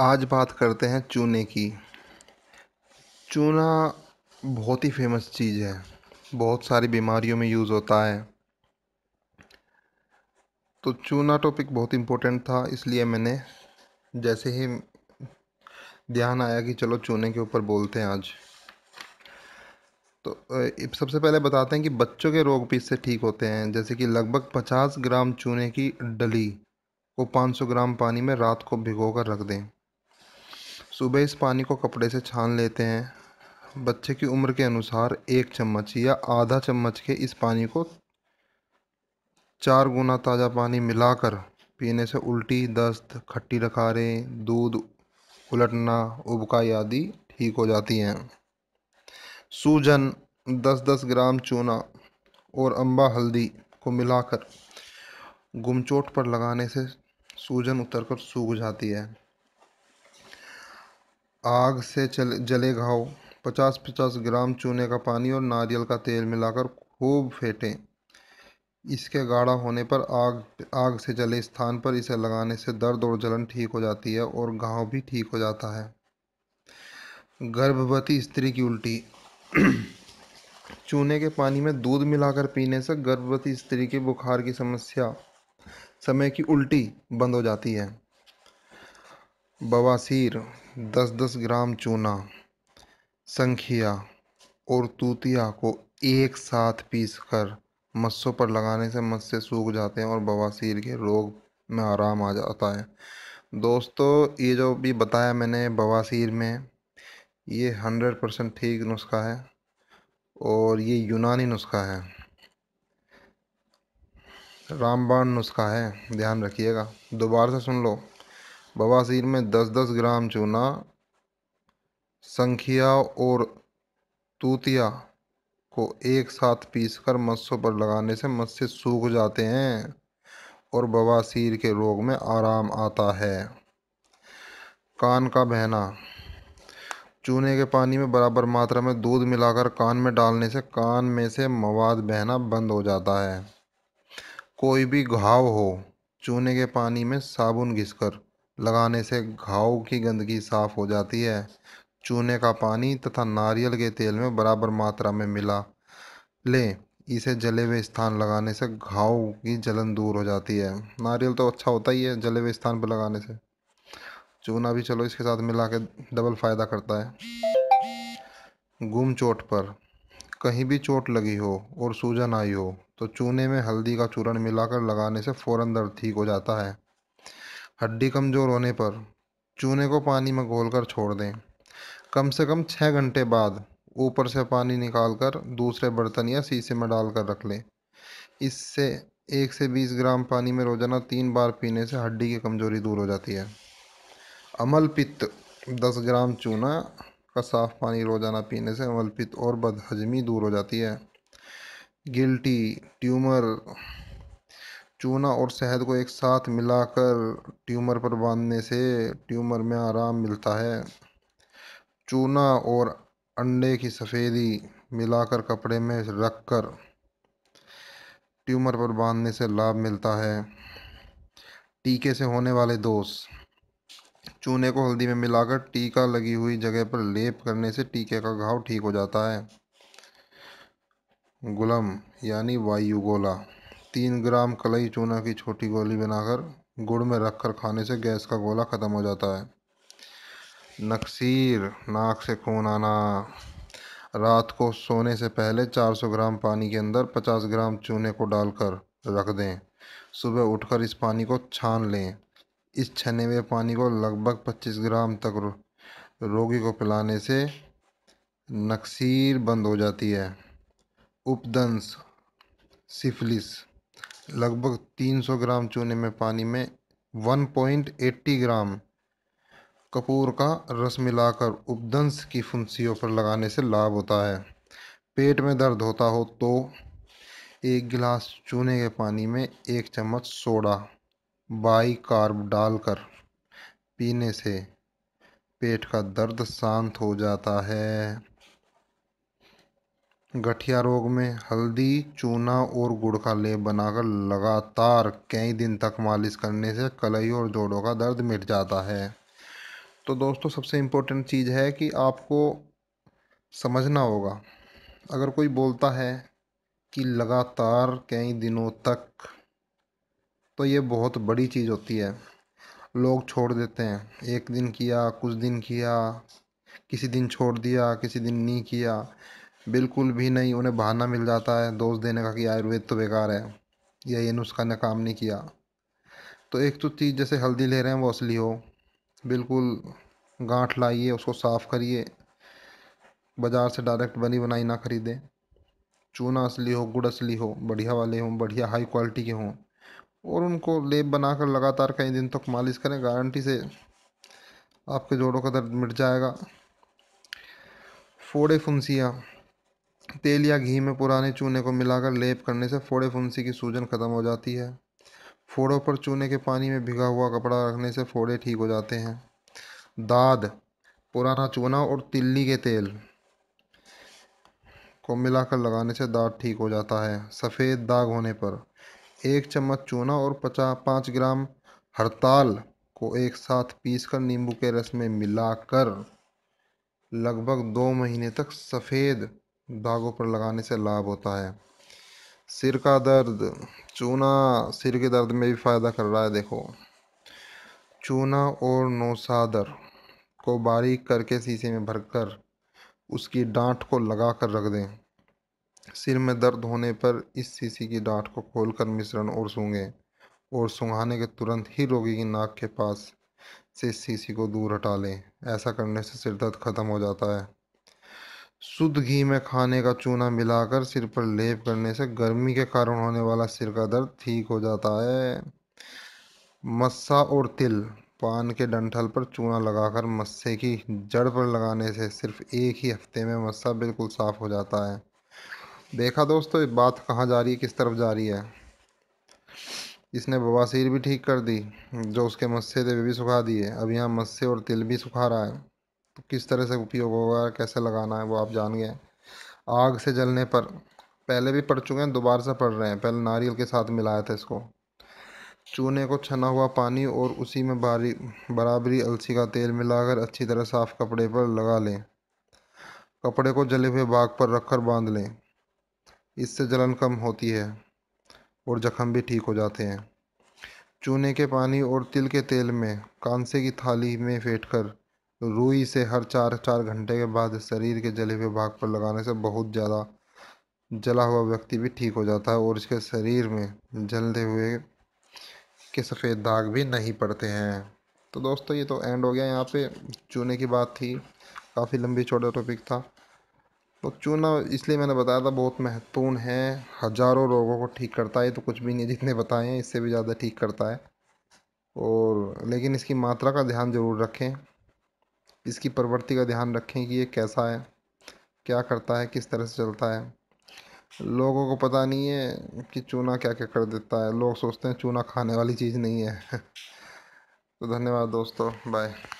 आज बात करते हैं चूने की चूना बहुत ही फेमस चीज़ है बहुत सारी बीमारियों में यूज़ होता है तो चूना टॉपिक बहुत इम्पोर्टेंट था इसलिए मैंने जैसे ही ध्यान आया कि चलो चूने के ऊपर बोलते हैं आज तो सबसे पहले बताते हैं कि बच्चों के रोग भी इससे ठीक होते हैं जैसे कि लगभग 50 ग्राम चूने की डली को 500 ग्राम पानी में रात को भिगो कर रख दें सुबह इस पानी को कपड़े से छान लेते हैं बच्चे की उम्र के अनुसार एक चम्मच या आधा चम्मच के इस पानी को चार गुना ताज़ा पानी मिलाकर पीने से उल्टी दस्त खट्टी रखारे दूध उलटना उबकाई आदि ठीक हो जाती हैं सूजन दस दस ग्राम चूना और अम्बा हल्दी को मिलाकर गुमचोट पर लगाने से सूजन उतरकर सूख जाती है आग से जले घाव पचास पचास ग्राम चूने का पानी और नारियल का तेल मिलाकर खूब फेंटें इसके गाढ़ा होने पर आग आग से जले स्थान पर इसे लगाने से दर्द और जलन ठीक हो जाती है और घाव भी ठीक हो जाता है गर्भवती स्त्री की उल्टी चूने के पानी में दूध मिलाकर पीने से गर्भवती स्त्री की बुखार की समस्या समय की उल्टी बंद हो जाती है बवासीर दस दस ग्राम चूना संखिया और तूतिया को एक साथ पीसकर मस्सों पर लगाने से मस्से सूख जाते हैं और बवासीर के रोग में आराम आ जाता है दोस्तों ये जो भी बताया मैंने बवासीर में ये हंड्रेड परसेंट ठीक नुस्खा है और ये यूनानी नुस्खा है रामबाण नुस्खा है ध्यान रखिएगा दोबारा से सुन लो बवासीर में दस दस ग्राम चूना संखिया और तूतिया को एक साथ पीसकर मत्स्यों पर लगाने से मत्स्य सूख जाते हैं और बवासीर के रोग में आराम आता है कान का बहना चूने के पानी में बराबर मात्रा में दूध मिलाकर कान में डालने से कान में से मवाद बहना बंद हो जाता है कोई भी घाव हो चूने के पानी में साबुन घिसकर लगाने से घाव की गंदगी साफ हो जाती है चूने का पानी तथा नारियल के तेल में बराबर मात्रा में मिला लें इसे जले हुए स्थान लगाने से घाव की जलन दूर हो जाती है नारियल तो अच्छा होता ही है जले हुए स्थान पर लगाने से चूना भी चलो इसके साथ मिला के डबल फ़ायदा करता है गुम चोट पर कहीं भी चोट लगी हो और सूजन आई हो तो चूने में हल्दी का चूरण मिलाकर लगाने से फ़ौरन दर्द ठीक हो जाता है हड्डी कमज़ोर होने पर चूने को पानी में घोल छोड़ दें कम से कम छः घंटे बाद ऊपर से पानी निकालकर दूसरे बर्तन या शीशे में डालकर रख लें इससे एक से बीस ग्राम पानी में रोजाना तीन बार पीने से हड्डी की कमज़ोरी दूर हो जाती है अमल पित्त दस ग्राम चूना का साफ़ पानी रोज़ाना पीने से अमल पित्त और बदहजमी दूर हो जाती है गिल्टी ट्यूमर चूना और शहद को एक साथ मिलाकर ट्यूमर पर बांधने से ट्यूमर में आराम मिलता है चूना और अंडे की सफ़ेदी मिलाकर कपड़े में रख कर ट्यूमर पर बांधने से लाभ मिलता है टीके से होने वाले दोष चूने को हल्दी में मिलाकर टीका लगी हुई जगह पर लेप करने से टीके का घाव ठीक हो जाता है गुलम यानी वायु गोला तीन ग्राम कलई चूना की छोटी गोली बनाकर गुड़ में रखकर खाने से गैस का गोला ख़त्म हो जाता है नक्सीर नाक से खून आना रात को सोने से पहले 400 ग्राम पानी के अंदर 50 ग्राम चूने को डालकर रख दें सुबह उठकर इस पानी को छान लें इस छने हुए पानी को लगभग 25 ग्राम तक रोगी को पिलाने से नक्सीर बंद हो जाती है उपदंश सिफलिस लगभग 300 ग्राम चूने में पानी में 1.80 ग्राम कपूर का रस मिलाकर उपदंश की फुंसियों पर लगाने से लाभ होता है पेट में दर्द होता हो तो एक गिलास चूने के पानी में एक चम्मच सोडा बाई कार्ब डालकर पीने से पेट का दर्द शांत हो जाता है गठिया रोग में हल्दी चूना और गुड़ का लेप बनाकर लगातार कई दिन तक मालिश करने से कलई और जोड़ों का दर्द मिट जाता है तो दोस्तों सबसे इम्पोर्टेंट चीज़ है कि आपको समझना होगा अगर कोई बोलता है कि लगातार कई दिनों तक तो ये बहुत बड़ी चीज़ होती है लोग छोड़ देते हैं एक दिन किया कुछ दिन किया किसी दिन छोड़ दिया किसी दिन नहीं किया बिल्कुल भी नहीं उन्हें बहाना मिल जाता है दोष देने का कि आयुर्वेद तो बेकार है या ये नुस्खा ने काम नहीं किया तो एक तो चीज़ जैसे हल्दी ले रहे हैं वो असली हो बिल्कुल गांठ लाइए उसको साफ़ करिए बाज़ार से डायरेक्ट बनी बनाई ना ख़रीदें चूना असली हो गुड़ असली हो बढ़िया वाले हों बढ़िया हाई क्वालिटी के हों और उनको लेप बनाकर लगातार कई दिन तक तो मालिश करें गारंटी से आपके जोड़ों का दर्द मिट जाएगा फोड़े फुंसियाँ तेल या घी में पुराने चूने को मिलाकर लेप करने से फोड़े फुंसी की सूजन ख़त्म हो जाती है फोड़ों पर चूने के पानी में भिगा हुआ कपड़ा रखने से फोड़े ठीक हो जाते हैं दाद पुराना चूना और तिल्ली के तेल को मिलाकर लगाने से दाद ठीक हो जाता है सफ़ेद दाग होने पर एक चम्मच चूना और पचा पाँच ग्राम हड़ताल को एक साथ पीसकर नींबू के रस में मिलाकर लगभग दो महीने तक सफ़ेद धागों पर लगाने से लाभ होता है सिर का दर्द चूना सिर के दर्द में भी फ़ायदा कर रहा है देखो चूना और नौसादर को बारीक करके शीशे में भरकर उसकी डांट को लगा कर रख दें सिर में दर्द होने पर इस शीशी की डांट को खोलकर मिश्रण और सूंघें और सुंघाने के तुरंत ही रोगी की नाक के पास से शीशी को दूर हटा लें ऐसा करने से सिर दर्द ख़त्म हो जाता है शुद्ध घी में खाने का चूना मिलाकर सिर पर लेप करने से गर्मी के कारण होने वाला सिर का दर्द ठीक हो जाता है मस्सा और तिल पान के डंठल पर चूना लगाकर मस्से की जड़ पर लगाने से सिर्फ एक ही हफ्ते में मस्सा बिल्कुल साफ़ हो जाता है देखा दोस्तों बात कहाँ जा रही है किस तरफ जा रही है इसने बवासीर भी ठीक कर दी जो उसके मस्से थे वे भी सुखा दिए अब यहाँ मस्से और तिल भी सुखा रहा है किस तरह से उपयोग होगा कैसे लगाना है वो आप जान गए आग से जलने पर पहले भी पढ़ चुके हैं दोबारा से पढ़ रहे हैं पहले नारियल के साथ मिलाया था इसको चूने को छना हुआ पानी और उसी में भारी बराबरी अलसी का तेल मिलाकर अच्छी तरह साफ कपड़े पर लगा लें कपड़े को जले हुए भाग पर रखकर बांध लें इससे जलन कम होती है और जख्म भी ठीक हो जाते हैं चूने के पानी और तिल के तेल में कांसे की थाली में फेंट कर रुई से हर चार चार घंटे के बाद शरीर के जले हुए भाग पर लगाने से बहुत ज़्यादा जला हुआ व्यक्ति भी ठीक हो जाता है और इसके शरीर में जलते हुए के सफ़ेद दाग भी नहीं पड़ते हैं तो दोस्तों ये तो एंड हो गया यहाँ पे चूने की बात थी काफ़ी लंबी छोटा टॉपिक था तो चूना इसलिए मैंने बताया था बहुत महत्वपूर्ण है हज़ारों रोगों को ठीक करता है तो कुछ भी नहीं जितने बताए हैं इससे भी ज़्यादा ठीक करता है और लेकिन इसकी मात्रा का ध्यान ज़रूर रखें इसकी प्रवृत्ति का ध्यान रखें कि ये कैसा है क्या करता है किस तरह से चलता है लोगों को पता नहीं है कि चूना क्या क्या कर देता है लोग सोचते हैं चूना खाने वाली चीज़ नहीं है तो धन्यवाद दोस्तों बाय